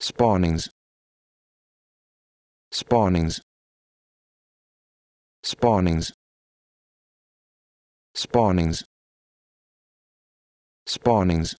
spawnings spawnings spawnings spawnings spawnings